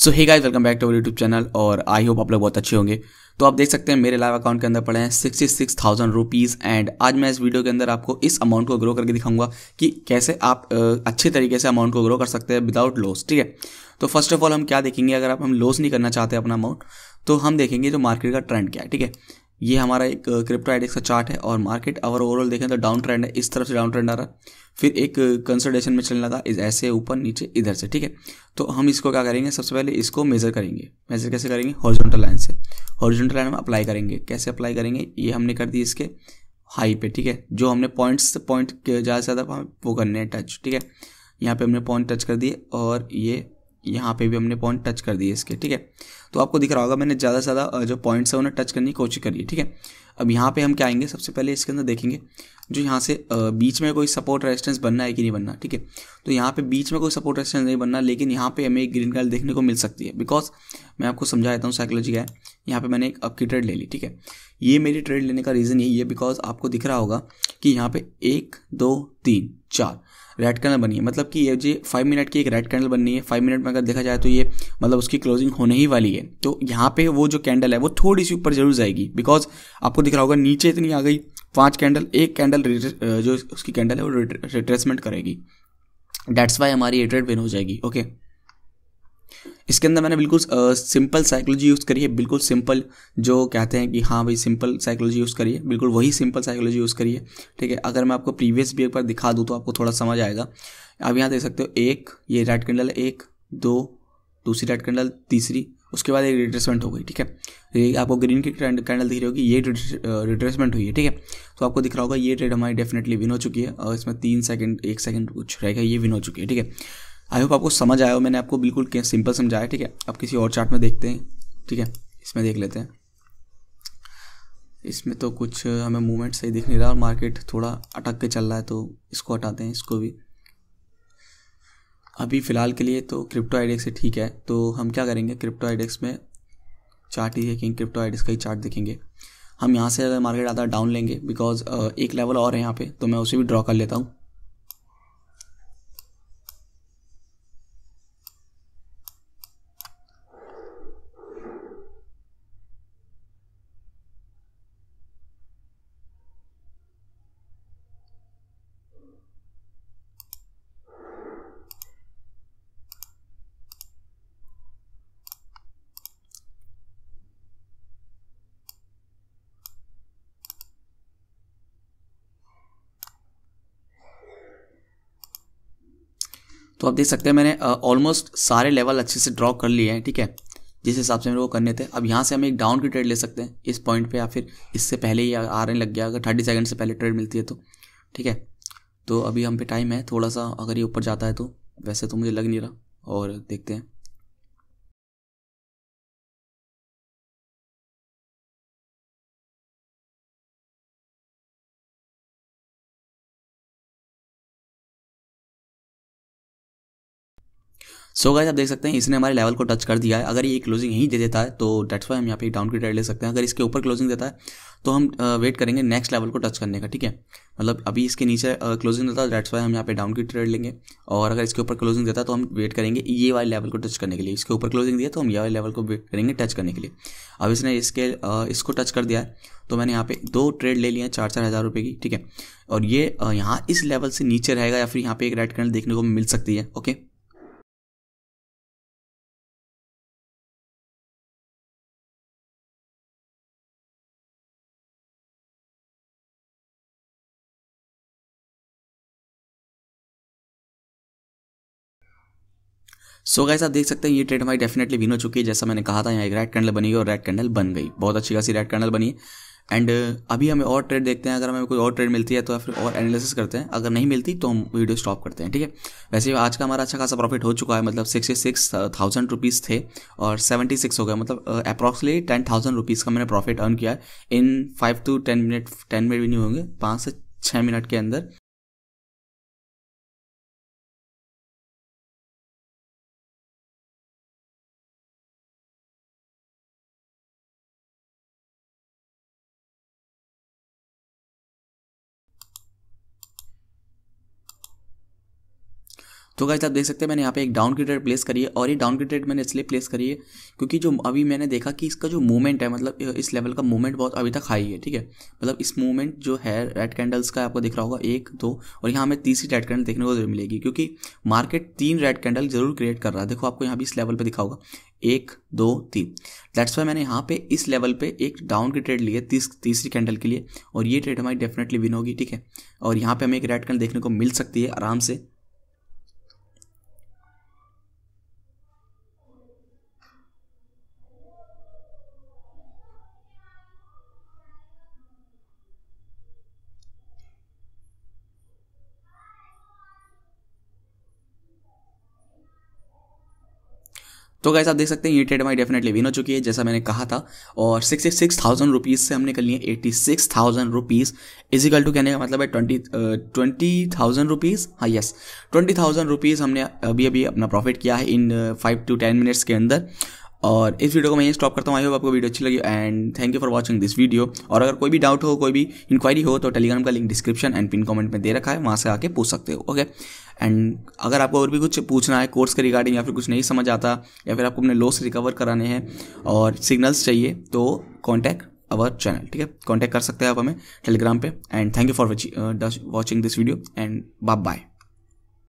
So hey guys welcome back to our YouTube channel और I hope आप लोग बहुत अच्छे होंगे तो आप देख सकते हैं मेरे लाइव अकाउंट के अंदर पड़े हैं sixty six thousand rupees and आज मैं इस वीडियो के अंदर आपको इस अमाउंट को ग्रो करके दिखाऊंगा कि कैसे आप अच्छे तरीके से अमाउंट को ग्रो कर सकते हैं विदाउट लॉस ठीक है तो फर्स्ट ऑफ ऑल हम क्या देखेंगे अगर आप हम लॉस नहीं करना चाहते अपना अमाउंट तो हम देखेंगे जो मार्केट का ट्रेंड क्या है ठीक है ये हमारा एक क्रिप्टो आइडेक्स का चार्ट है और मार्केट अगर ओवरऑल देखें तो डाउन ट्रेंड है इस तरफ से डाउन ट्रेंड आ रहा है फिर एक कंसल्टेशन में चलने लगा इस ऐसे ऊपर नीचे इधर से ठीक है तो हम इसको क्या करेंगे सबसे पहले इसको मेजर करेंगे मेजर कैसे करेंगे हॉर्जेंटल लाइन से हॉर्जेंटल लाइन में अप्लाई करेंगे कैसे अप्लाई करेंगे ये हमने कर दी इसके हाई पे ठीक है जो हमने पॉइंट्स से पॉइंट ज़्यादा से ज़्यादा वो करने हैं टच ठीक है यहाँ पे हमने पॉइंट टच कर दिए और ये यहाँ पे भी हमने पॉइंट टच कर दिए इसके ठीक है तो आपको दिख रहा होगा मैंने ज़्यादा से ज़्यादा जो पॉइंट्स है उन्हें टच करने की कोशिश करी ठीक है अब यहाँ पे हम क्या आएंगे सबसे पहले इसके अंदर देखेंगे जो यहाँ से बीच में कोई सपोर्ट रेजिस्टेंस बनना है कि नहीं बनना ठीक है तो यहाँ पे बीच में कोई सपोर्ट रेजिस्टेंस नहीं बनना लेकिन यहाँ पे हमें एक ग्रीन कलर देखने को मिल सकती है बिकॉज मैं आपको समझा देता हूँ साइकोलॉजी है यहाँ पे मैंने एक आपकी ट्रेड ले ली ठीक है ये मेरी ट्रेड लेने का रीज़न यही है बिकॉज आपको दिख रहा होगा कि यहाँ पे एक दो तीन चार रेड कैंडल बनी है मतलब कि ये जो फाइव मिनट की एक रेड कैंडल बननी है फाइव मिनट में अगर देखा जाए तो ये मतलब उसकी क्लोजिंग होने ही वाली है तो यहाँ पे वो जो कैंडल है वो थोड़ी सी ऊपर जरूर जाएगी बिकॉज आपको दिख रहा होगा नीचे इतनी आ गई पांच कैंडल एक कैंडल जो उसकी कैंडल है वो रिट्रेसमेंट करेगी डेट्स वाई हमारी एट्रेड विन हो जाएगी ओके okay? इसके अंदर मैंने बिल्कुल सिंपल साइकोलॉजी यूज़ करी है बिल्कुल सिंपल जो कहते हैं कि हाँ भाई सिंपल साइकोलॉजी यूज़ करिए बिल्कुल वही सिंपल साइकोलॉजी यूज़ करिए ठीक है अगर मैं आपको प्रीवियस भी एक बार दिखा दूँ तो आपको थोड़ा समझ आएगा आप यहाँ देख सकते हो एक ये रेड कैंडल है एक दो दूसरी रेड कैंडल तीसरी उसके बाद एक रिट्रेसमेंट हो गई ठीक है ये आपको ग्रीन की कैंडल दिख रही होगी ये रिट्रेसमेंट हुई है ठीक है तो आपको दिख रहा होगा ये ट्रेड हमारी डेफिनेटली विन हो चुकी है और इसमें तीन सेकंड एक सेकंड कुछ रहेगा ये विन हो चुकी है ठीक है आई होप आपको समझ आया हो मैंने आपको बिल्कुल सिंपल समझाया ठीक है आप किसी और चार्ट में देखते हैं ठीक है इसमें देख लेते हैं इसमें तो कुछ हमें मूवमेंट सही दिख नहीं रहा और मार्केट थोड़ा अटक के चल रहा है तो इसको हटाते हैं इसको भी अभी फ़िलहाल के लिए तो क्रिप्टो आइडेक्स ठीक है तो हम क्या करेंगे क्रिप्टो आइडेक्स में चार्ट ही देखेंगे क्रिप्टो आइडेक्स का ही चार्ट देखेंगे हम यहाँ से अगर मार्केट आधा डाउन लेंगे बिकॉज एक लेवल और है यहाँ पे तो मैं उसे भी ड्रॉ कर लेता हूँ तो आप देख सकते हैं मैंने ऑलमोस्ट सारे लेवल अच्छे से ड्रॉ कर लिए हैं ठीक है जिस हिसाब से मेरे को करने थे अब यहाँ से हम एक डाउन की ट्रेड ले सकते हैं इस पॉइंट पे या फिर इससे पहले ही आने लग गया अगर थर्टी सेकेंड से पहले ट्रेड मिलती है तो ठीक है तो अभी हम पे टाइम है थोड़ा सा अगर ये ऊपर जाता है तो वैसे तो मुझे लग नहीं रहा और देखते हैं सो so गाइज आप देख सकते हैं इसने हमारे लेवल को टच कर दिया है अगर ये क्लोजिंग ही दे देता है तो डेट्स वाई हम यहाँ पे डाउन की ट्रेड ले सकते हैं अगर इसके ऊपर क्लोजिंग देता है तो हम वेट करेंगे नेक्स्ट लेवल को टच करने का ठीक है मतलब अभी इसके नीचे क्लोजिंग देता है डेट्स वाई हम यहाँ पे डाउन की ट्रेड लेंगे और अगर इसके ऊपर क्लोजिंग देता है तो हम वेट करेंगे ये वाले लेवल को टच करने के लिए इसके ऊपर क्लोजिंग दिया तो हम ये वाले लेवल को वेट करेंगे टच करने के लिए अब इसने इसके इसको टच कर दिया है तो मैंने यहाँ पे दो ट्रेड ले लिया चार चार हज़ार रुपये की ठीक है और ये यहाँ इस लेवल से नीचे रहेगा या फिर यहाँ पे एक रेड कैंडल देखने को मिल सकती है ओके सो गाइस आप देख सकते हैं ये ट्रेड हमारी डेफिनेटली विन हो चुकी है जैसा मैंने कहा था यहाँ एक रेड कैंडल बनी है और रेड कैंडल बन गई बहुत अच्छी खासी रेड कैंडल बनी है एंड uh, अभी हमें और ट्रेड देखते हैं अगर हमें कोई और ट्रेड मिलती है तो फिर और एनालिसिस करते हैं अगर नहीं मिलती तो हम वीडियो स्टॉप करते हैं ठीक है वैसे आज का हमारा अच्छा खासा प्रॉफिट हो चुका है मतलब सिक्सटी सिक्स थाउजेंड रुपीज़ थे और सेवेंटी सिक्स हो गया मतलब अप्रॉक्सली टेन थाउजेंड रुपीज़ का मैंने प्रॉफिट अर्न किया है in five to ten minute ten minute भी नहीं होंगे पाँच से छः मिनट के अंदर तो गाइज आप देख सकते हैं मैंने यहाँ पे एक डाउन ट्रेड प्लेस करी है और ये डाउन ट्रेड मैंने इसलिए प्लेस करी है क्योंकि जो अभी मैंने देखा कि इसका जो मूवमेंट है मतलब इस लेवल का मूवमेंट बहुत अभी तक हाई है ठीक है मतलब इस मूवमेंट जो है रेड कैंडल्स का आपको दिख रहा होगा एक दो और यहाँ हमें तीसरी रेड कैंडल देखने को जरूर मिलेगी क्योंकि मार्केट तीन रेड कैंडल जरूर क्रिएट कर रहा है देखो आपको यहाँ भी इस लेवल पर दिखा होगा एक दो तीन दैट्स वाई मैंने यहाँ पे इस लेवल पे एक डाउन की ट्रेड ली है तीस तीसरी कैंडल के लिए और ये ट्रेड हमारी डेफिनेटली विन होगी ठीक है और यहाँ पे हमें एक रेड कैंडल देखने को मिल सकती है आराम से तो कैसे आप देख सकते हैं ये ट्रेड हमारी डेफिनेटली विन हो चुकी है जैसा मैंने कहा था और सिक्सटी सिक्स थाउजेंड रुपीज़ से हमने कर लिए eighty six thousand rupees is equal to कहने का मतलब है ट्वेंटी ट्वेंटी थाउजेंड रुपीज़ हाँ यस ट्वेंटी थाउजेंड रुपीज़ हमने अभी अभी अपना प्रॉफिट किया है in five to ten minutes के अंदर और इस वीडियो को मैं ये स्टॉप करता हूँ आई होप आपको वीडियो अच्छी लगी and thank you for watching this video और अगर कोई भी डाउट हो कोई भी इंक्वायरी हो तो टेलीग्राम का link description and pin comment में दे रखा है वहाँ से आके पूछ सकते हो ओके एंड अगर आपको और भी कुछ पूछना है कोर्स के रिगार्डिंग या फिर कुछ नहीं समझ आता या फिर आपको अपने लॉस रिकवर कराने हैं और सिग्नल्स चाहिए तो कॉन्टैक्ट अवर चैनल ठीक है कॉन्टैक्ट कर सकते हैं आप हमें टेलीग्राम पर and thank you for watching this video and bye bye